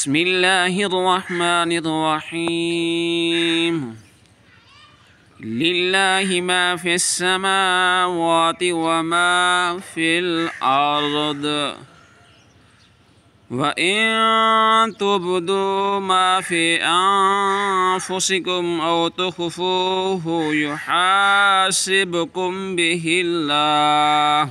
بسم الله الرحمن الرحيم لله ما في السماوات وما في الأرض وإن تبدوا ما في أنفسكم أو تخفوه يحاسبكم به الله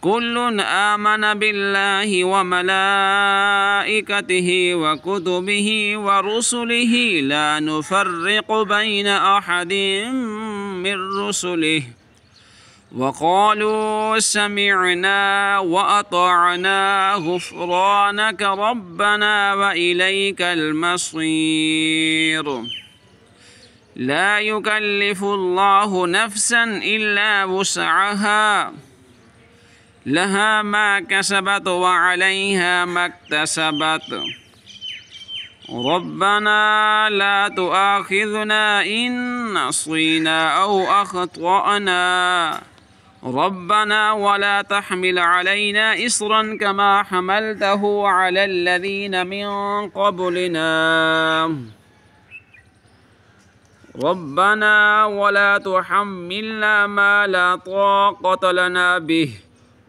كل آمن بالله وملائكته وكتبه ورسله لا نفرق بين أحد من رسله وقالوا سمعنا وأطعنا غفرانك ربنا وإليك المصير لا يكلف الله نفسا إلا وسعها لها ما كسبت وعليها ما اكتسبت ربنا لا تؤاخذنا إن نصينا أو أخطأنا ربنا ولا تحمل علينا إصرا كما حملته على الذين من قبلنا ربنا ولا تحملنا ما لا طاقة لنا به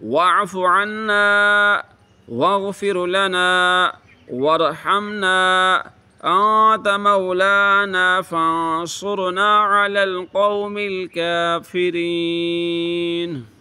واعف عنا واغفر لنا وارحمنا أنت مولانا فانصرنا على القوم الكافرين